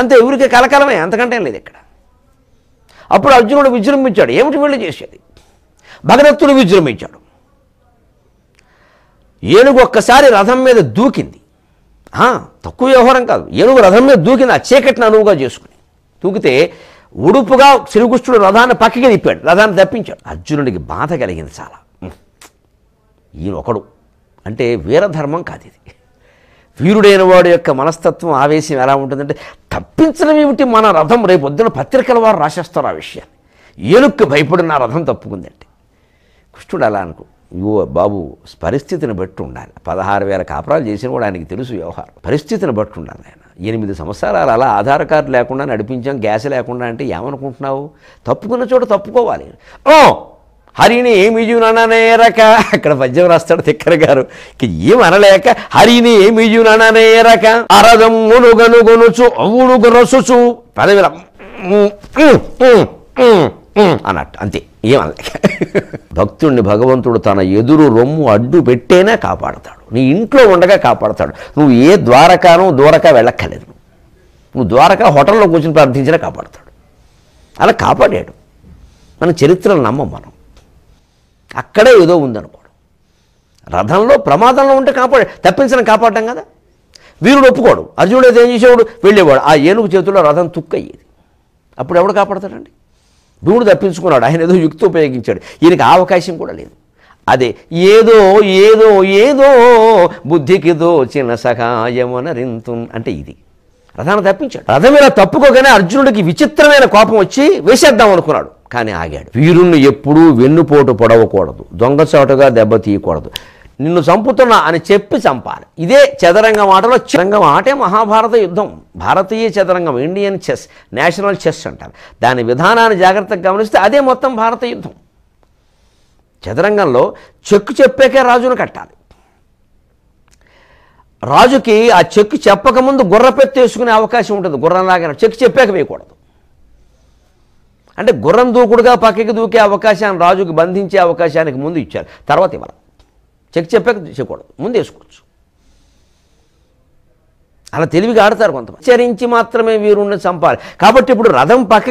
అంతే ఊరికే కలకలమే అంతకంటే లేదు ఇక్కడ అప్పుడు అర్జునుడు విజృంభించాడు ఏమిటి వీళ్ళు చేసేది భగదత్తుడు విజృంభించాడు ఏనుగు ఒక్కసారి రథం మీద దూకింది తక్కువ వ్యవహారం కాదు ఏనుగు రథం మీద దూకింది ఆ చీకటిని అనువుగా చేసుకుని దూకితే ఉడుపుగా శ్రీకృష్ణుడు రథాన్ని పక్కకి తిప్పాడు రథాన్ని తప్పించాడు అర్జునుడికి బాధ కలిగింది చాలా ఈయన ఒకడు అంటే వీరధర్మం కాదు ఇది వీరుడైన వాడు యొక్క మనస్తత్వం ఆవేశం ఎలా ఉంటుందంటే తప్పించడం ఏమిటి మన రథం రేపు వద్దున పత్రికల వారు రాసేస్తారు ఆ విషయాన్ని ఏనుక్కు భయపడిన రథం తప్పుకుందండి కృష్ణుడు అలా అనుకో యువ బాబు పరిస్థితిని బట్టి ఉండాలి పదహారు వేల కాపురాలు చేసిన కూడా ఆయనకి తెలుసు వ్యవహారం పరిస్థితిని బట్టి ఉండాలి ఆయన ఎనిమిది సంవత్సరాలు అలా ఆధార్ కార్డు లేకుండా నడిపించాం గ్యాస్ లేకుండా అంటే ఏమనుకుంటున్నావు తప్పుకున్న చోట తప్పుకోవాలి ఓ హరిని ఏమి జునననేరక అక్కడ పద్యం రాస్తాడు తిక్కర గారు ఏమనలేక హరిని ఏమి జునననేరక అరదమ్మును గనుగొనుచు అవును గొరసుచు పదవిల అన్నట్టు అంతే ఏమనలేక భక్తుడిని భగవంతుడు తన ఎదురు రొమ్ము అడ్డు పెట్టేనే కాపాడతాడు నీ ఇంట్లో ఉండగా కాపాడతాడు నువ్వు ఏ ద్వారకానో ద్వారకా వెళ్ళక్కలేదు నువ్వు ద్వారకా హోటల్లో కూర్చొని ప్రార్థించినా కాపాడతాడు అలా కాపాడాడు మన చరిత్రను నమ్మం మనం అక్కడే ఏదో ఉందనుకోడు రథంలో ప్రమాదంలో ఉంటే కాపాడు తప్పించడం కాపాడటం కదా వీరుడు ఒప్పుకోడు అర్జునుడు ఏదో ఏం చేసేవాడు వెళ్ళేవాడు ఆ ఏనుగు చేతుల్లో రథం తుక్కయ్యేది అప్పుడు ఎవడు కాపాడతాడండి భీముడు తప్పించుకున్నాడు ఆయన ఏదో యుక్తి ఉపయోగించాడు ఈయనకి అవకాశం కూడా లేదు అదే ఏదో ఏదో ఏదో బుద్ధికి దోచిన సహాయమున రింతు అంటే ఇది రథాన్ని తప్పించాడు రథం ఇలా తప్పుకోగానే అర్జునుడికి విచిత్రమైన కోపం వచ్చి వేసేద్దాం అనుకున్నాడు కానీ ఆగాడు వీరుణ్ణి ఎప్పుడూ వెన్నుపోటు పొడవకూడదు దెబ్బ దెబ్బతీయకూడదు నిన్ను చంపుతున్నా అని చెప్పి చంపాలి ఇదే చదరంగం ఆటలో చదరంగం ఆటే మహాభారత యుద్ధం భారతీయ చదరంగం ఇండియన్ చెస్ నేషనల్ చెస్ అంటారు దాని విధానాన్ని జాగ్రత్తగా గమనిస్తే అదే మొత్తం భారత యుద్ధం చదరంగంలో చెక్కు చెప్పాకే రాజును కట్టాలి రాజుకి ఆ చెక్కు చెప్పకముందు గుర్రపెత్తేసుకునే అవకాశం ఉంటుంది గుర్రం లాగా చెక్కు చెప్పాక వేయకూడదు అంటే గుర్రం దూకుడుగా పక్కకి దూకే అవకాశాన్ని రాజుకి బంధించే అవకాశానికి ముందు ఇచ్చారు తర్వాత ఇవ్వాలి చెక్ చెప్పాక చెప్పకూడదు ముందు వేసుకోవచ్చు అలా తెలివిగా ఆడతారు కొంతమంది చరించి మాత్రమే వీరుణ్ణి చంపాలి కాబట్టి ఇప్పుడు రథం పక్క